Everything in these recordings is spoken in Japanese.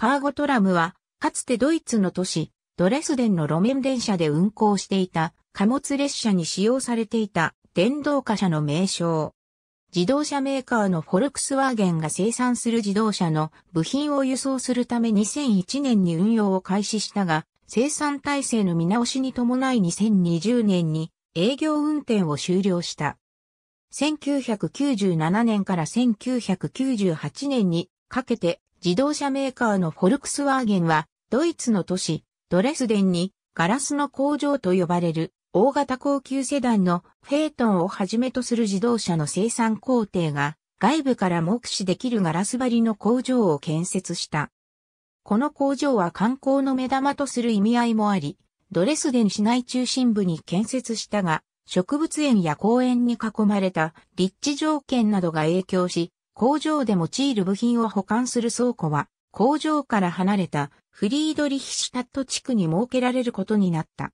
カーゴトラムは、かつてドイツの都市、ドレスデンの路面電車で運行していた貨物列車に使用されていた電動貨車の名称。自動車メーカーのフォルクスワーゲンが生産する自動車の部品を輸送するため2001年に運用を開始したが、生産体制の見直しに伴い2020年に営業運転を終了した。1997年から1998年にかけて自動車メーカーのフォルクスワーゲンは、ドイツの都市、ドレスデンに、ガラスの工場と呼ばれる、大型高級セダンのフェイトンをはじめとする自動車の生産工程が、外部から目視できるガラス張りの工場を建設した。この工場は観光の目玉とする意味合いもあり、ドレスデン市内中心部に建設したが、植物園や公園に囲まれた立地条件などが影響し、工場で用いる部品を保管する倉庫は、工場から離れたフリードリヒシュタット地区に設けられることになった。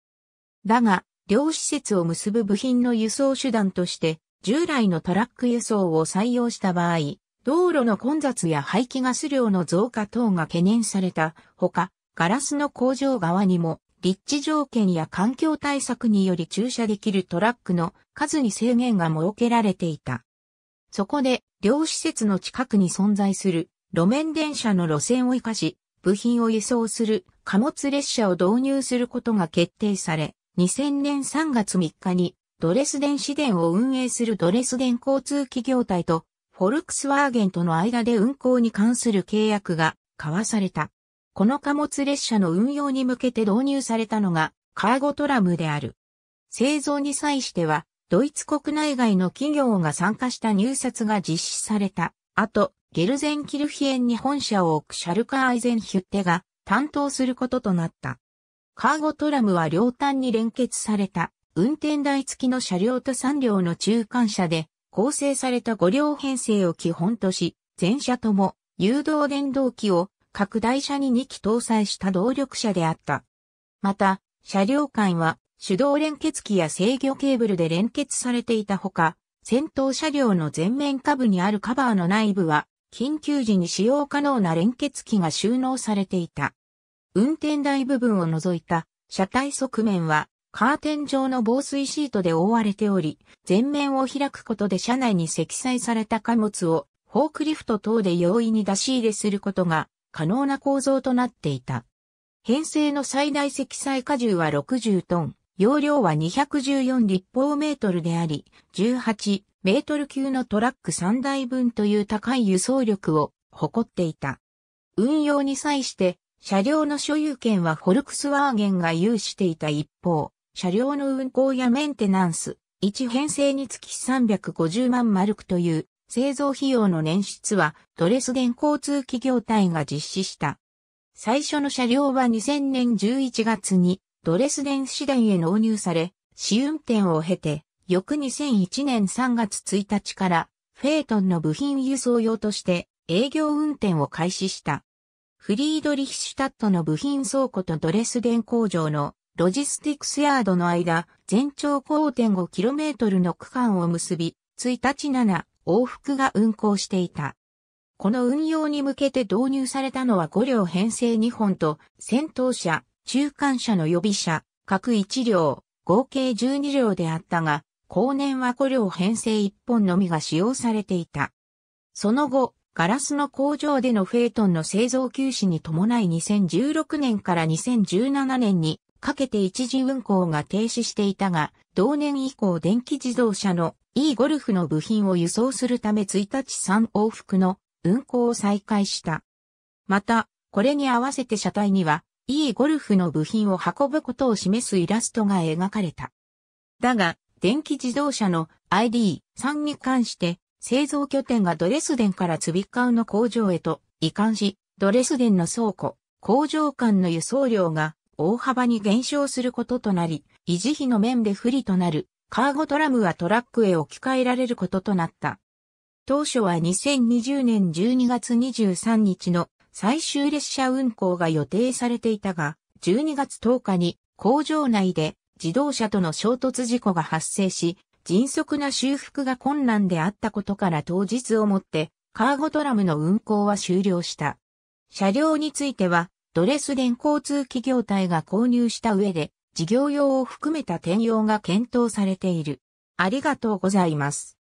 だが、両施設を結ぶ部品の輸送手段として、従来のトラック輸送を採用した場合、道路の混雑や排気ガス量の増加等が懸念されたほか、ガラスの工場側にも、立地条件や環境対策により駐車できるトラックの数に制限が設けられていた。そこで、両施設の近くに存在する路面電車の路線を活かし、部品を輸送する貨物列車を導入することが決定され、2000年3月3日にドレスデン市電を運営するドレスデン交通企業体とフォルクスワーゲンとの間で運行に関する契約が交わされた。この貨物列車の運用に向けて導入されたのがカーゴトラムである。製造に際してはドイツ国内外の企業が参加した入札が実施された。後、ゲルゼンキルヒエンに本社を置くシャルカ・アイゼンヒュッテが担当することとなった。カーゴトラムは両端に連結された運転台付きの車両と3両の中間車で構成された5両編成を基本とし、全車とも誘導電動機を拡大車に2機搭載した動力車であった。また、車両間は手動連結機や制御ケーブルで連結されていたほか、戦闘車両の前面下部にあるカバーの内部は、緊急時に使用可能な連結機が収納されていた。運転台部分を除いた車体側面は、カーテン状の防水シートで覆われており、前面を開くことで車内に積載された貨物をフォークリフト等で容易に出し入れすることが可能な構造となっていた。編成の最大積載荷重は60トン。容量は214立方メートルであり、18メートル級のトラック3台分という高い輸送力を誇っていた。運用に際して、車両の所有権はフォルクスワーゲンが有していた一方、車両の運行やメンテナンス、1編成につき350万マルクという製造費用の年出はドレスデン交通企業体が実施した。最初の車両は2000年11月にドレスデン市電へ納入され、試運転を経て、翌2001年3月1日から、フェートンの部品輸送用として営業運転を開始した。フリードリヒシュタットの部品倉庫とドレスデン工場のロジスティクスヤードの間、全長 5.5km の区間を結び、1日7往復が運行していた。この運用に向けて導入されたのは5両編成2本と、先頭車、中間車の予備車、各1両、合計12両であったが、後年は5両編成1本のみが使用されていた。その後、ガラスの工場でのフェイトンの製造休止に伴い2016年から2017年にかけて一時運行が停止していたが、同年以降電気自動車の E ゴルフの部品を輸送するため1日3往復の運行を再開した。また、これに合わせて車体にはいいゴルフの部品を運ぶことを示すイラストが描かれた。だが、電気自動車の ID3 に関して、製造拠点がドレスデンからツビカウの工場へと移管し、ドレスデンの倉庫、工場間の輸送量が大幅に減少することとなり、維持費の面で不利となるカーゴトラムはトラックへ置き換えられることとなった。当初は2020年12月23日の最終列車運行が予定されていたが、12月10日に工場内で自動車との衝突事故が発生し、迅速な修復が困難であったことから当日をもって、カーゴトラムの運行は終了した。車両については、ドレスデン交通企業体が購入した上で、事業用を含めた転用が検討されている。ありがとうございます。